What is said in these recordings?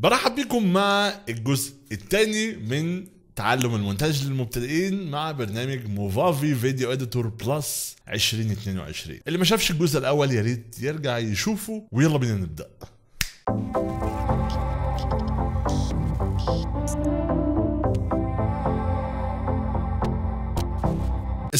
برحب بكم مع الجزء الثاني من تعلم المونتاج للمبتدئين مع برنامج موفافي فيديو اديتور بلس 2022 اللي ما شافش الجزء الاول يا ريت يرجع يشوفه ويلا بينا نبدا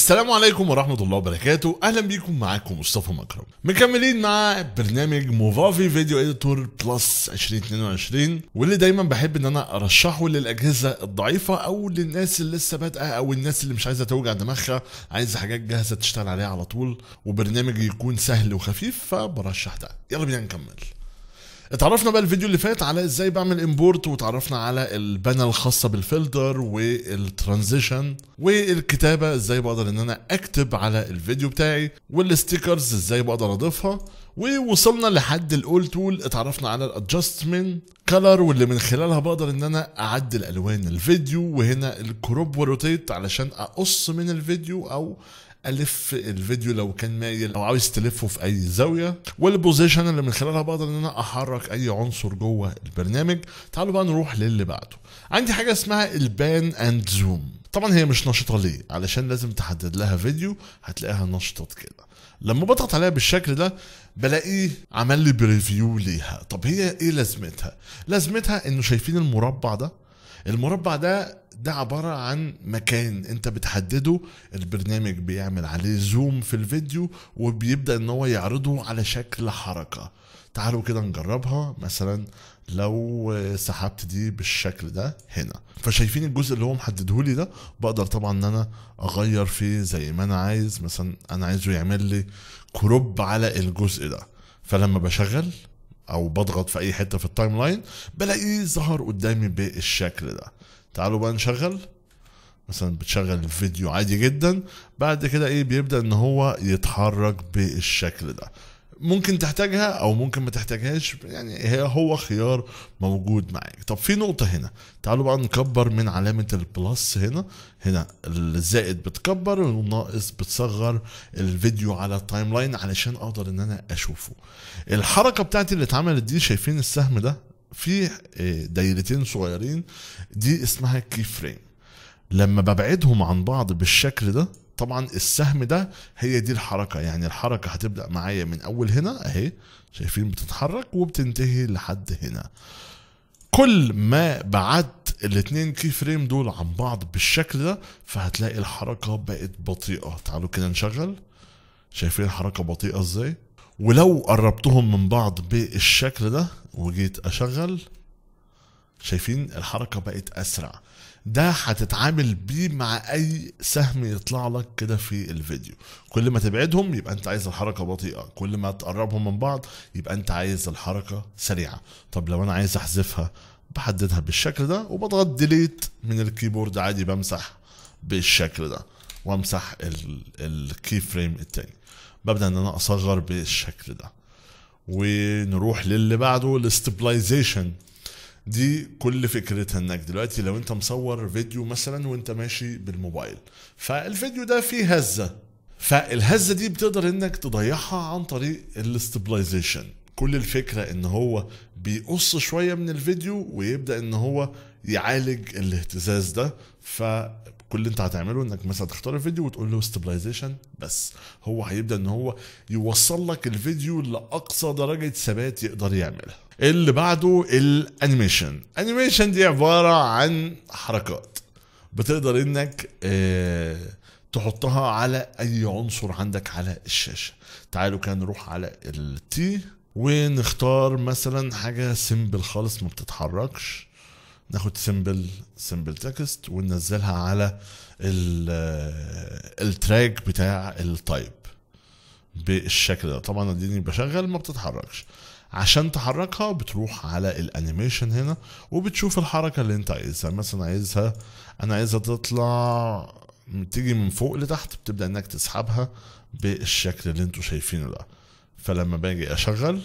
السلام عليكم ورحمة الله وبركاته أهلا بيكم معاكم مصطفى مكرم مكملين مع برنامج موفافي فيديو اديتور بلس 2022 واللي دايما بحب ان انا ارشحه للاجهزة الضعيفة او للناس اللي لسه بادئة او الناس اللي مش عايزة توجع دماغها عايزة حاجات جاهزة تشتغل عليها على طول وبرنامج يكون سهل وخفيف فبرشح ده يلا بينا نكمل اتعرفنا بقى الفيديو اللي فات على ازاي بعمل امبورت وتعرفنا على البنى الخاصه بالفلتر والترانزيشن والكتابه ازاي بقدر ان انا اكتب على الفيديو بتاعي والستيكرز ازاي بقدر اضيفها ووصلنا لحد الاول تول اتعرفنا على الادجستمنت كلر واللي من خلالها بقدر ان انا اعدل الوان الفيديو وهنا الكروب وروتيت علشان اقص من الفيديو او الف الفيديو لو كان مايل او عاوز تلفه في اي زاويه والبوزيشن اللي من خلالها بقدر ان انا احرك اي عنصر جوه البرنامج تعالوا بقى نروح للي بعده عندي حاجه اسمها البان اند زوم طبعا هي مش نشطه ليه علشان لازم تحدد لها فيديو هتلاقيها نشطت كده لما بضغط عليها بالشكل ده بلاقيه عمل لي بريفيو ليها طب هي ايه لازمتها لازمتها انه شايفين المربع ده المربع ده ده عبارة عن مكان انت بتحدده البرنامج بيعمل عليه زوم في الفيديو وبيبدأ ان هو يعرضه على شكل حركة تعالوا كده نجربها مثلا لو سحبت دي بالشكل ده هنا فشايفين الجزء اللي هو محددهولي ده بقدر طبعا ان انا اغير فيه زي ما انا عايز مثلا انا عايزه يعمل لي كروب على الجزء ده فلما بشغل او بضغط في اي حته في التايم لاين بلاقيه ظهر قدامي بالشكل ده تعالوا بقى نشغل مثلا بتشغل الفيديو عادي جدا بعد كده ايه بيبدا ان هو يتحرك بالشكل ده ممكن تحتاجها او ممكن ما تحتاجهاش يعني هي هو خيار موجود معاك طب في نقطه هنا تعالوا بقى نكبر من علامه البلس هنا هنا الزائد بتكبر والناقص بتصغر الفيديو على التايم لاين علشان اقدر ان انا اشوفه الحركه بتاعتي اللي اتعملت دي شايفين السهم ده في آه، دايرتين صغيرين دي اسمها كي فريم لما ببعدهم عن بعض بالشكل ده طبعا السهم ده هي دي الحركه يعني الحركه هتبدا معايا من اول هنا اهي شايفين بتتحرك وبتنتهي لحد هنا كل ما بعدت الاثنين كي فريم دول عن بعض بالشكل ده فهتلاقي الحركه بقت بطيئه تعالوا كده نشغل شايفين الحركه بطيئه ازاي ولو قربتهم من بعض بالشكل ده وجيت اشغل شايفين الحركه بقت اسرع ده هتتعامل بيه مع اي سهم يطلع لك كده في الفيديو كل ما تبعدهم يبقى انت عايز الحركه بطيئه كل ما تقربهم من بعض يبقى انت عايز الحركه سريعه طب لو انا عايز احذفها بحددها بالشكل ده وبضغط ديليت من الكيبورد عادي بمسح بالشكل ده وامسح الكي فريم التاني ببدا ان انا اصغر بالشكل ده ونروح للي بعده الاستبلايزيشن دي كل فكرتها انك دلوقتي لو انت مصور فيديو مثلا وانت ماشي بالموبايل فالفيديو ده فيه هزه فالهزه دي بتقدر انك تضيعها عن طريق الاستبلايزيشن كل الفكره ان هو بيقص شويه من الفيديو ويبدا ان هو يعالج الاهتزاز ده فكل اللي انت هتعمله انك مثلا تختار الفيديو وتقول له استبلايزيشن بس هو هيبدا ان هو يوصل لك الفيديو لاقصى درجه ثبات يقدر يعملها اللي بعده الانيميشن انيميشن دي عباره عن حركات بتقدر انك آه، تحطها على اي عنصر عندك على الشاشه تعالوا كان نروح على التي ونختار مثلا حاجه سيمبل خالص ما بتتحركش ناخد سيمبل سيمبل تكست وننزلها على التراك آه، بتاع التايب بالشكل ده طبعا اديني بشغل ما بتتحركش عشان تحركها بتروح على الانيميشن هنا وبتشوف الحركه اللي انت عايزها مثلا عايزها انا عايزها تطلع تيجي من فوق لتحت بتبدا انك تسحبها بالشكل اللي انتوا شايفينه ده فلما باجي اشغل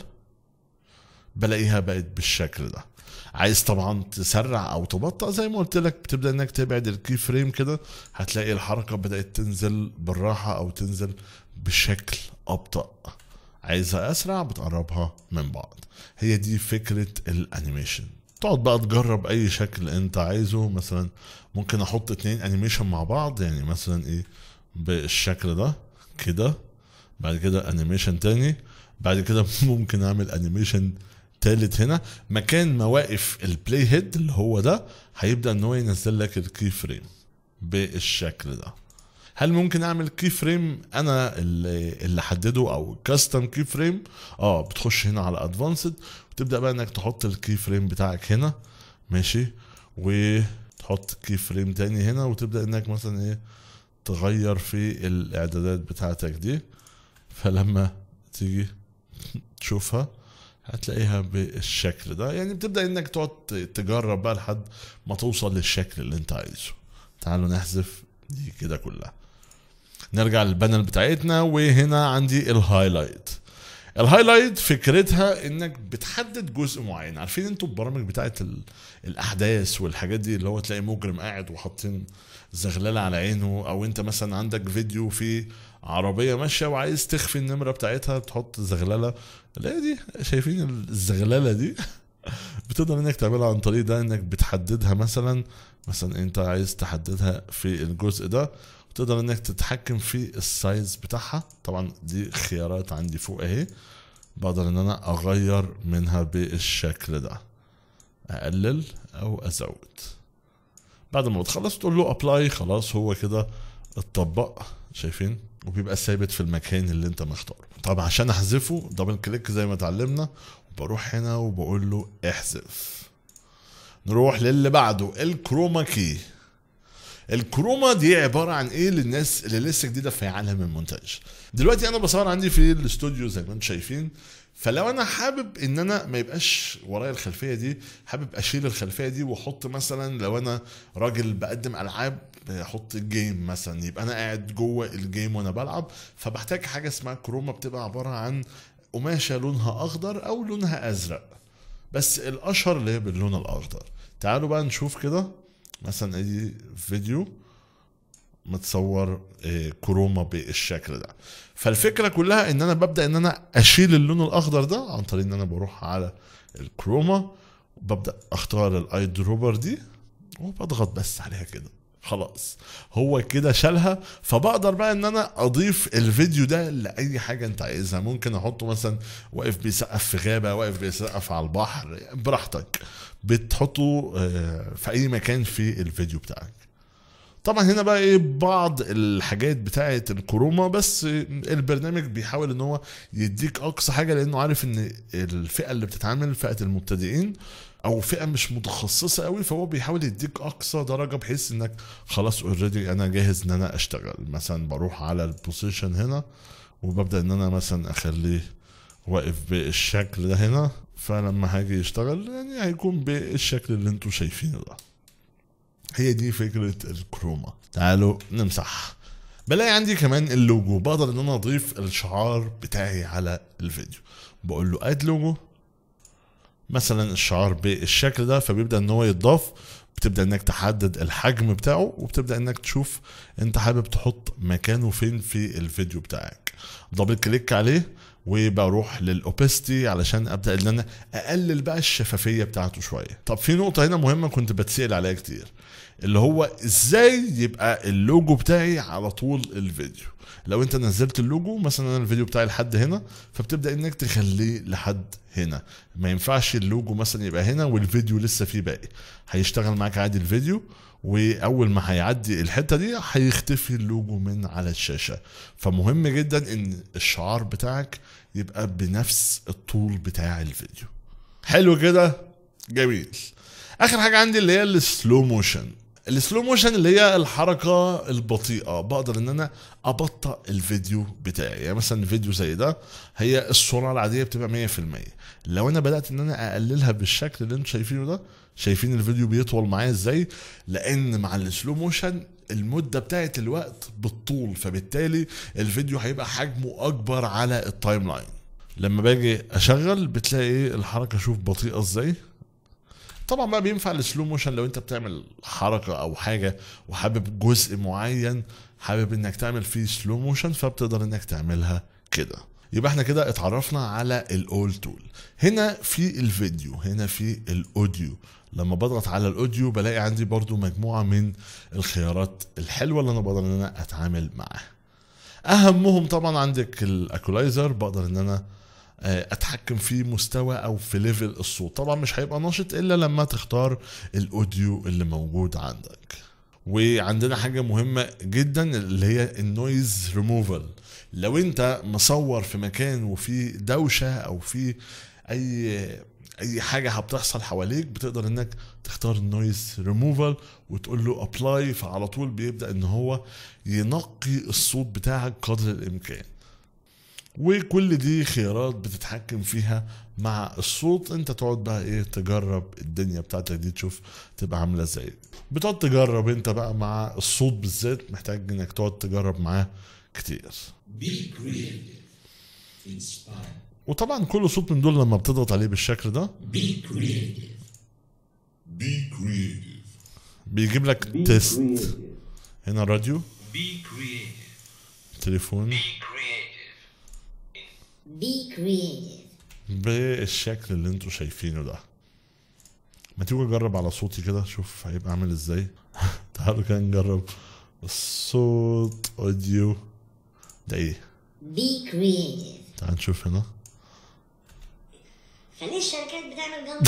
بلاقيها بقت بالشكل ده عايز طبعا تسرع او تبطئ زي ما قلت لك بتبدا انك تبعد الكي فريم كده هتلاقي الحركه بدات تنزل بالراحه او تنزل بشكل ابطأ عايزها اسرع بتقربها من بعض هي دي فكره الانيميشن تقعد بقى تجرب اي شكل انت عايزه مثلا ممكن احط اتنين انيميشن مع بعض يعني مثلا ايه بالشكل ده كده بعد كده انيميشن تاني بعد كده ممكن اعمل انيميشن تالت هنا مكان ما واقف البلاي هيد اللي هو ده هيبدا ان هو ينزل لك الكي فريم بالشكل ده هل ممكن اعمل كي فريم انا اللي احدده او كاستم كي فريم اه بتخش هنا على ادفانسد وتبدا بقى انك تحط الكي فريم بتاعك هنا ماشي وتحط كي فريم تاني هنا وتبدا انك مثلا ايه تغير في الاعدادات بتاعتك دي فلما تيجي تشوفها هتلاقيها بالشكل ده يعني بتبدا انك تقعد تجرب بقى لحد ما توصل للشكل اللي انت عايزه تعالوا نحذف دي كده كلها نرجع للبانل بتاعتنا وهنا عندي الهايلايت الهايلايت فكرتها انك بتحدد جزء معين عارفين انتوا البرامج بتاعت الاحداث والحاجات دي اللي هو تلاقي مجرم قاعد وحاطين زغلال على عينه او انت مثلا عندك فيديو فيه عربيه ماشيه وعايز تخفي النمره بتاعتها تحط زغلله لا دي شايفين الزغلله دي بتقدر انك تعملها عن طريق ده انك بتحددها مثلا مثلا انت عايز تحددها في الجزء ده بتقدر انك تتحكم في السايز بتاعها طبعا دي خيارات عندي فوق اهي بقدر ان انا اغير منها بالشكل ده اقلل او ازود بعد ما بتخلص تقول له ابلاي خلاص هو كده اتطبق شايفين وبيبقى ثابت في المكان اللي انت مختاره طب عشان احذفه دبل كليك زي ما اتعلمنا وبروح هنا وبقول له احذف نروح للي بعده الكروما كي الكروما دي عباره عن ايه للناس اللي لسه جديده في عالم المونتاج دلوقتي انا بصور عندي في الاستوديو زي ما انتم شايفين فلو انا حابب ان انا ما يبقاش ورايا الخلفيه دي حابب اشيل الخلفيه دي واحط مثلا لو انا راجل بقدم العاب احط الجيم مثلا يبقى انا قاعد جوه الجيم وانا بلعب فبحتاج حاجه اسمها كروما بتبقى عباره عن قماشه لونها اخضر او لونها ازرق بس الاشهر اللي هي باللون الاخضر تعالوا بقى نشوف كده مثلا فيديو متصور آه، كروما بالشكل ده فالفكره كلها ان انا ببدا ان انا اشيل اللون الاخضر ده عن طريق ان انا بروح على الكروما ببدا اختار الاي دروبر دي وبضغط بس عليها كده خلاص هو كده شالها فبقدر بقى ان انا اضيف الفيديو ده لاي حاجه انت عايزها ممكن احطه مثلا واقف بيسقف في غابه واقف بيسقف على البحر براحتك بتحطه آه، في اي مكان في الفيديو بتاعك طبعا هنا بقى ايه بعض الحاجات بتاعه الكروما بس البرنامج بيحاول ان هو يديك اقصى حاجه لانه عارف ان الفئه اللي بتتعامل فئه المبتدئين او فئه مش متخصصه قوي فهو بيحاول يديك اقصى درجه بحيث انك خلاص اوريدي انا جاهز ان انا اشتغل مثلا بروح على البوزيشن هنا وببدا ان انا مثلا اخليه واقف بالشكل ده هنا فلما هاجي يشتغل يعني هيكون بالشكل اللي انتم شايفينه ده هي دي فكره الكروما تعالوا نمسح بلاقي عندي كمان اللوجو بقدر ان انا اضيف الشعار بتاعي على الفيديو بقول له اد لوجو مثلا الشعار بالشكل ده فبيبدا ان هو يتضاف بتبدا انك تحدد الحجم بتاعه وبتبدا انك تشوف انت حابب تحط مكانه فين في الفيديو بتاعك دبل كليك عليه وبروح للاوبستي علشان ابدا ان انا اقلل بقى الشفافيه بتاعته شويه طب في نقطه هنا مهمه كنت بتسال عليها كتير اللي هو ازاي يبقى اللوجو بتاعي على طول الفيديو لو انت نزلت اللوجو مثلا انا الفيديو بتاعي لحد هنا فبتبدا انك تخليه لحد هنا ما ينفعش اللوجو مثلا يبقى هنا والفيديو لسه فيه باقي هيشتغل معاك عادي الفيديو واول ما هيعدي الحته دي هيختفي اللوجو من على الشاشه فمهم جدا ان الشعار بتاعك يبقى بنفس الطول بتاع الفيديو حلو كده جميل اخر حاجه عندي اللي هي السلو موشن السلو موشن اللي هي الحركه البطيئه بقدر ان انا ابطأ الفيديو بتاعي يعني مثلا فيديو زي ده هي السرعه العاديه بتبقى 100% لو انا بدات ان انا اقللها بالشكل اللي انتم شايفينه ده شايفين الفيديو بيطول معايا ازاي لان مع السلو موشن المده بتاعت الوقت بالطول فبالتالي الفيديو هيبقى حجمه اكبر على التايم لاين لما باجي اشغل بتلاقي إيه؟ الحركه شوف بطيئه ازاي طبعا بقى بينفع السلو موشن لو انت بتعمل حركه او حاجه وحابب جزء معين حابب انك تعمل فيه سلو موشن فبتقدر انك تعملها كده يبقى احنا كده اتعرفنا على الاول تول هنا في الفيديو هنا في الاوديو لما بضغط على الاوديو بلاقي عندي برضو مجموعه من الخيارات الحلوه اللي انا بقدر ان انا اتعامل معاها اهمهم طبعا عندك الاكولايزر بقدر ان انا آه، اتحكم في مستوى او في ليفل الصوت طبعا مش هيبقى نشط الا لما تختار الاوديو اللي موجود عندك وعندنا حاجه مهمه جدا اللي هي النويز ريموفل لو انت مصور في مكان وفي دوشه او في اي اي حاجه بتحصل حواليك بتقدر انك تختار النويز ريموفل وتقول له ابلاي فعلى طول بيبدا ان هو ينقي الصوت بتاعك قدر الامكان وكل دي خيارات بتتحكم فيها مع الصوت انت تقعد بقى ايه تجرب الدنيا بتاعتك دي تشوف تبقى عامله ازاي بتقعد تجرب انت بقى مع الصوت بالذات محتاج انك تقعد تجرب معاه كتير وطبعا كل صوت من دول لما بتضغط عليه بالشكل ده بيجيب لك تيست هنا راديو تليفون Be creative. بي بالشكل اللي انتوا شايفينه ده ما تيجوا نجرب على صوتي كده شوف هيبقى عامل ازاي تعالوا كده نجرب الصوت اوديو ده ايه بي creative تعال نشوف هنا فليه الشركات بتعمل جامبل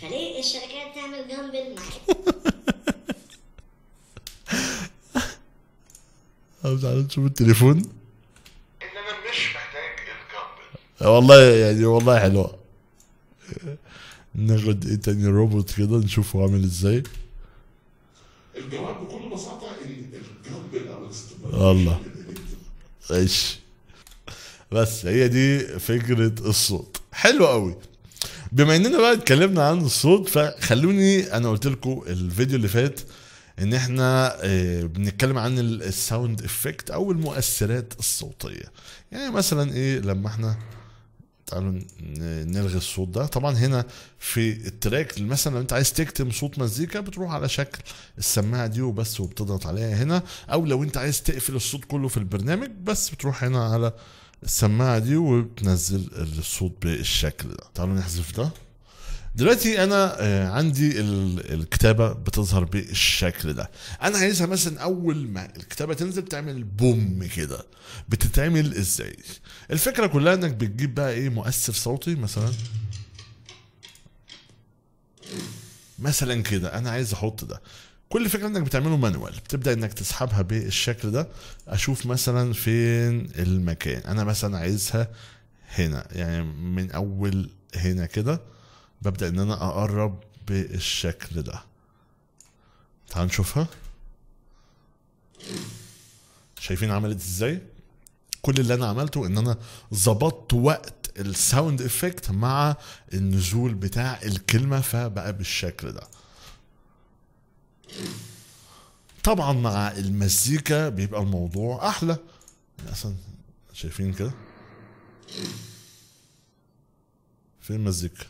فليه الشركات تعمل جامبل معاك تعالوا نشوف التليفون والله يعني والله حلوه ناخد ايه تاني روبوت كده نشوفه عامل ازاي الجواب بكل بساطه ان الجنب الله ماشي بس هي دي فكره الصوت حلو قوي بما اننا بقى اتكلمنا عن الصوت فخلوني انا قلت لكم الفيديو اللي فات ان احنا آه، بنتكلم عن الساوند افكت او المؤثرات الصوتيه يعني مثلا ايه لما احنا تعالوا نلغي الصوت ده طبعا هنا في التراك مثلا لو انت عايز تكتم صوت مزيكا بتروح على شكل السماعه دي وبس وبتضغط عليها هنا او لو انت عايز تقفل الصوت كله في البرنامج بس بتروح هنا على السماعه دي وبتنزل الصوت بالشكل ده تعالوا نحذف ده دلوقتي انا آه، عندي الكتابه بتظهر بالشكل ده انا عايزها مثلا اول ما الكتابه تنزل تعمل بوم كده بتتعمل ازاي الفكره كلها انك بتجيب بقى ايه مؤثر صوتي مثلا مثلا كده انا عايز احط ده كل فكره انك بتعمله مانوال بتبدا انك تسحبها بالشكل ده اشوف مثلا فين المكان انا مثلا عايزها هنا يعني من اول هنا كده ببدا ان انا اقرب بالشكل ده تعال نشوفها شايفين عملت ازاي كل اللي انا عملته ان انا ظبطت وقت الساوند افكت مع النزول بتاع الكلمه فبقى بالشكل ده طبعا مع المزيكا بيبقى الموضوع احلى اصلا شايفين كده فين المزيكا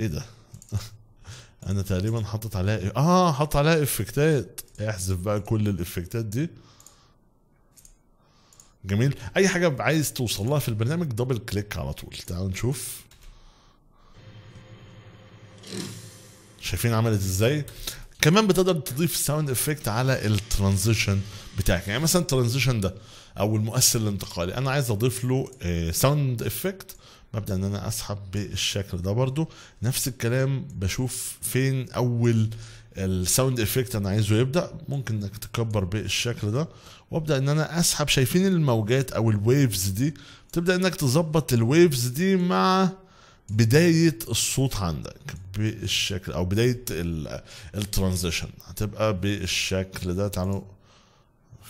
ايه ده انا تقريبا حاطط عليها اه حاطط عليها افكتات احذف بقى كل الافكتات دي جميل اي حاجه عايز توصل لها في البرنامج دبل كليك على طول تعالوا نشوف شايفين عملت ازاي كمان بتقدر تضيف ساوند افكت على الترانزيشن بتاعك يعني مثلا الترانزيشن ده او المؤثر الانتقالي انا عايز اضيف له ساوند آه، افكت ببدا ان انا اسحب بالشكل ده برضو نفس الكلام بشوف فين اول الساوند افكت انا عايزه يبدا ممكن انك تكبر بالشكل ده وابدا ان انا اسحب شايفين الموجات او الويفز دي تبدا انك تظبط الويفز دي مع بدايه الصوت عندك بالشكل او بدايه الترانزيشن هتبقى بالشكل ده تعالوا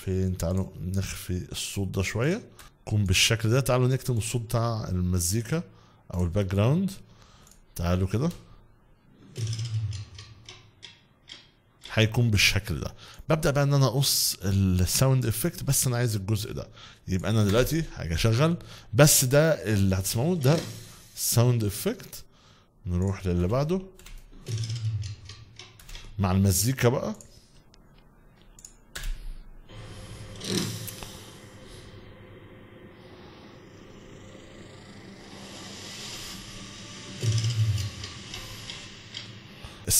فين تعالوا نخفي الصوت ده شويه تكون بالشكل ده تعالوا نكتم الصوت بتاع المزيكا او الباك جراوند تعالوا كده هيكون بالشكل ده ببدا بقى ان انا اقص الساوند افكت بس انا عايز الجزء ده يبقى انا دلوقتي هاجي اشغل بس ده اللي هتسمعوه ده ساوند افكت نروح للي بعده مع المزيكا بقى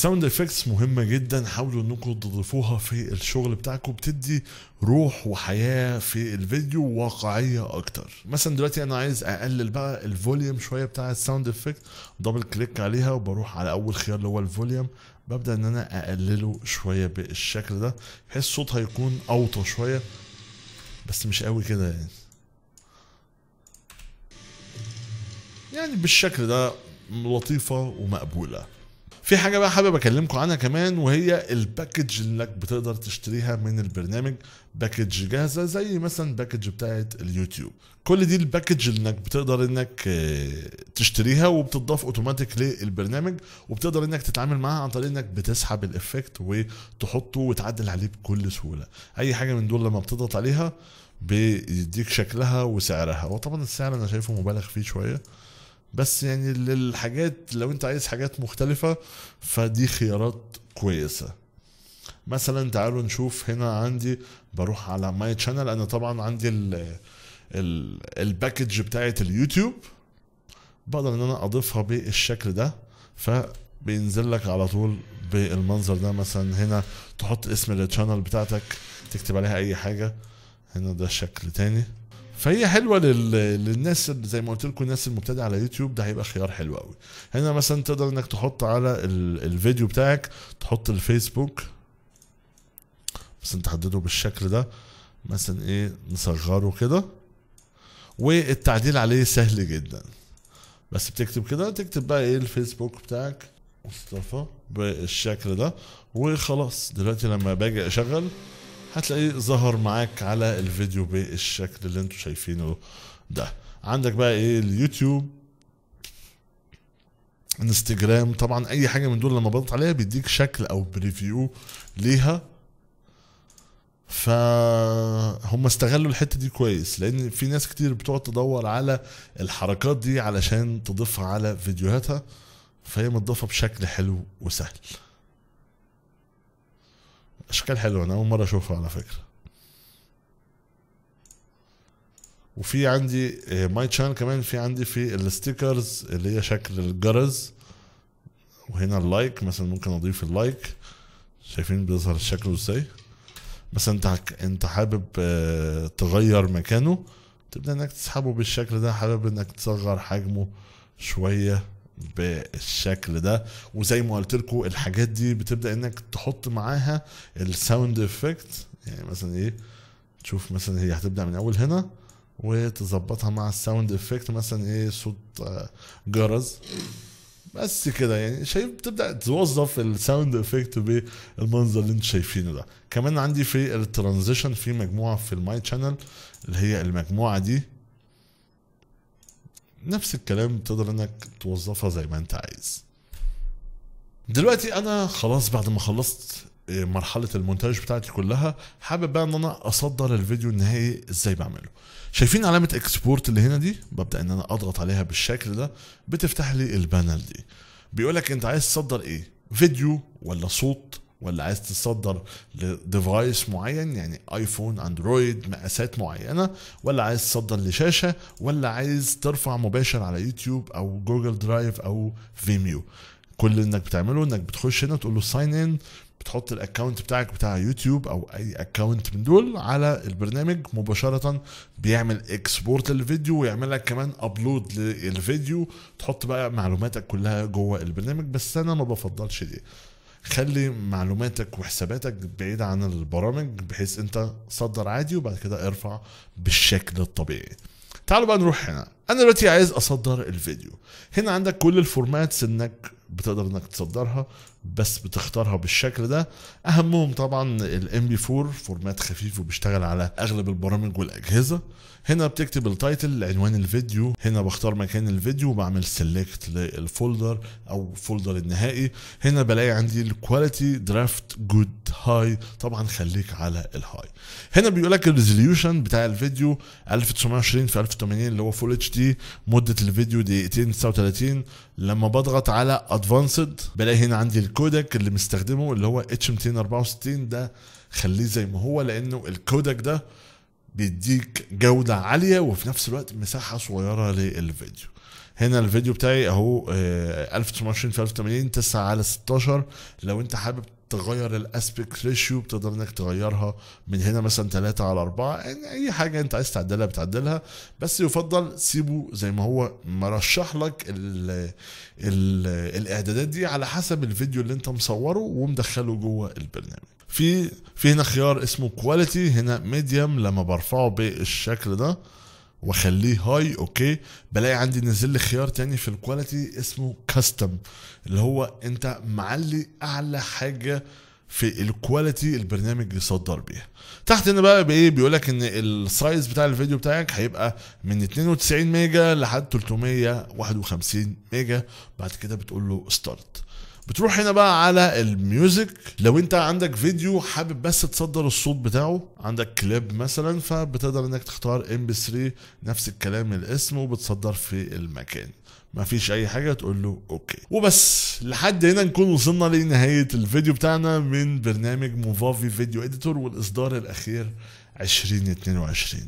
الساوند افكتس مهمه جدا حاولوا انكم تضيفوها في الشغل بتاعكم بتدي روح وحياه في الفيديو واقعيه اكتر مثلا دلوقتي انا عايز اقلل بقى الفوليوم شويه بتاع الساوند افكت دبل كليك عليها وبروح على اول خيار اللي هو الفوليوم ببدا ان انا اقلله شويه بالشكل ده بحيث الصوت هيكون اوطى شويه بس مش قوي كده يعني يعني بالشكل ده لطيفه ومقبوله في حاجه بقى حابب اكلمكم عنها كمان وهي الباكج اللي انك بتقدر تشتريها من البرنامج باكج جاهزه زي مثلا باكج بتاعه اليوتيوب كل دي الباكج اللي انك بتقدر انك آه، تشتريها وبتضاف اوتوماتيك للبرنامج وبتقدر انك تتعامل معاها عن طريق انك بتسحب الافكت وتحطه وتعدل عليه بكل سهوله اي حاجه من دول لما بتضغط عليها بيديك شكلها وسعرها وطبعا السعر انا شايفه مبالغ فيه شويه بس يعني للحاجات لو انت عايز حاجات مختلفة فدي خيارات كويسة مثلا تعالوا نشوف هنا عندي بروح على ماي تشانل انا طبعا عندي الباكج بتاعه اليوتيوب بقدر ان انا اضيفها بالشكل ده فبينزل لك على طول بالمنظر ده مثلا هنا تحط اسم التشانل بتاعتك تكتب عليها اي حاجه هنا ده شكل تاني فهي حلوه لل... للناس زي ما قلت لكم الناس المبتدئه على يوتيوب ده هيبقى خيار حلو قوي هنا مثلا تقدر انك تحط على ال... الفيديو بتاعك تحط الفيسبوك بس انت حدده بالشكل ده مثلا ايه نصغره كده والتعديل عليه سهل جدا بس بتكتب كده تكتب بقى ايه الفيسبوك بتاعك مصطفى بالشكل ده وخلاص دلوقتي لما باجي اشغل هتلاقيه ظهر معاك على الفيديو بالشكل اللي انتم شايفينه ده عندك بقى ايه اليوتيوب انستجرام طبعا اي حاجه من دول لما بضغط عليها بيديك شكل او بريفيو ليها فهم استغلوا الحته دي كويس لان في ناس كتير بتقعد تدور على الحركات دي علشان تضيفها على فيديوهاتها فهي متضافه بشكل حلو وسهل اشكال حلوه انا اول مره اشوفها على فكره وفي عندي ماي آه، تشان كمان في عندي في الستيكرز اللي هي شكل الجرز وهنا اللايك مثلا ممكن اضيف اللايك شايفين بيظهر شكله ازاي مثلا انت انت حابب آه، تغير مكانه تبدا انك تسحبه بالشكل ده حابب انك تصغر حجمه شويه بالشكل ده وزي ما قلت لكم الحاجات دي بتبدا انك تحط معاها الساوند افكت يعني مثلا ايه تشوف مثلا هي هتبدا من اول هنا وتظبطها مع الساوند افكت مثلا ايه صوت آه، جرس بس كده يعني شايف بتبدا توظف الساوند افكت بالمنظر اللي انتم شايفينه ده كمان عندي في الترانزيشن في مجموعه في الماي شانل اللي هي المجموعه دي نفس الكلام تقدر انك توظفها زي ما انت عايز دلوقتي انا خلاص بعد ما خلصت آه، مرحلة المونتاج بتاعتي كلها حابب بقى ان انا اصدر الفيديو النهائي ازاي بعمله شايفين علامة اكسبورت اللي هنا دي ببدأ ان انا اضغط عليها بالشكل ده بتفتح لي البانل دي بيقولك انت عايز تصدر ايه فيديو ولا صوت ولا عايز تصدر لديفايس معين يعني ايفون اندرويد مقاسات معينه ولا عايز تصدر لشاشه ولا عايز ترفع مباشر على يوتيوب او جوجل درايف او فيميو كل انك بتعمله انك بتخش هنا تقول له ساين ان بتحط الاكونت بتاعك بتاع يوتيوب او اي اكونت من دول على البرنامج مباشره بيعمل اكسبورت للفيديو ويعمل لك كمان ابلود للفيديو تحط بقى معلوماتك كلها جوه البرنامج بس انا ما بفضلش دي خلي معلوماتك وحساباتك بعيدة عن البرامج بحيث انت صدر عادي وبعد كده ارفع بالشكل الطبيعي تعالوا بقى نروح هنا انا دلوقتي عايز اصدر الفيديو هنا عندك كل الفورماتس انك بتقدر انك تصدرها بس بتختارها بالشكل ده اهمهم طبعا الام بي 4 فورمات خفيف وبيشتغل على اغلب البرامج والاجهزه هنا بتكتب التايتل عنوان الفيديو هنا بختار مكان الفيديو بعمل سيلكت للفولدر او فولدر النهائي هنا بلاقي عندي الكواليتي درافت جود هاي طبعا خليك على الهاي هنا بيقول لك الريزوليوشن بتاع الفيديو 1920 في 1080 اللي هو فول اتش دي مده الفيديو دقيقتين 39 لما بضغط على ادفانسد بلاقي هنا عندي الكودك اللي مستخدمه اللي هو اتش 264 ده خليه زي ما هو لانه الكودك ده بيديك جودة عالية وفي نفس الوقت مساحة صغيرة للفيديو هنا الفيديو بتاعي اهو 1920 آه، في 1080 9 على 16 لو انت حابب تغير الاسبكت ريشيو بتقدر انك تغيرها من هنا مثلا 3 على 4 يعني اي حاجه انت عايز تعدلها بتعدلها بس يفضل سيبه زي ما هو مرشح لك الـ الـ الاعدادات دي على حسب الفيديو اللي انت مصوره ومدخله جوه البرنامج في في هنا خيار اسمه كواليتي هنا ميديوم لما برفعه بالشكل ده واخليه هاي اوكي بلاقي عندي نزل لي خيار تاني في الكواليتي اسمه كاستم اللي هو انت معلي اعلى حاجه في الكواليتي البرنامج يصدر بيها تحت هنا بقى بايه بيقول لك ان السايز بتاع الفيديو بتاعك هيبقى من 92 ميجا لحد 351 ميجا بعد كده بتقول له ستارت بتروح هنا بقى على الميوزك لو انت عندك فيديو حابب بس تصدر الصوت بتاعه عندك كليب مثلا فبتقدر انك تختار ام بي 3 نفس الكلام الاسم وبتصدر في المكان ما فيش اي حاجة تقول له اوكي وبس لحد هنا نكون وصلنا لنهاية الفيديو بتاعنا من برنامج موفافي فيديو اديتور والاصدار الاخير 2022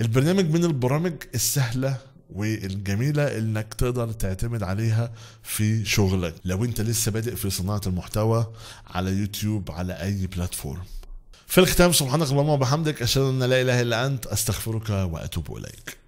البرنامج من البرامج السهلة والجميلة انك تقدر تعتمد عليها في شغلك لو انت لسه بادئ في صناعة المحتوى على يوتيوب على اي بلاتفورم في الختام سبحانك اللهم وبحمدك اشهد ان لا اله الا انت استغفرك واتوب اليك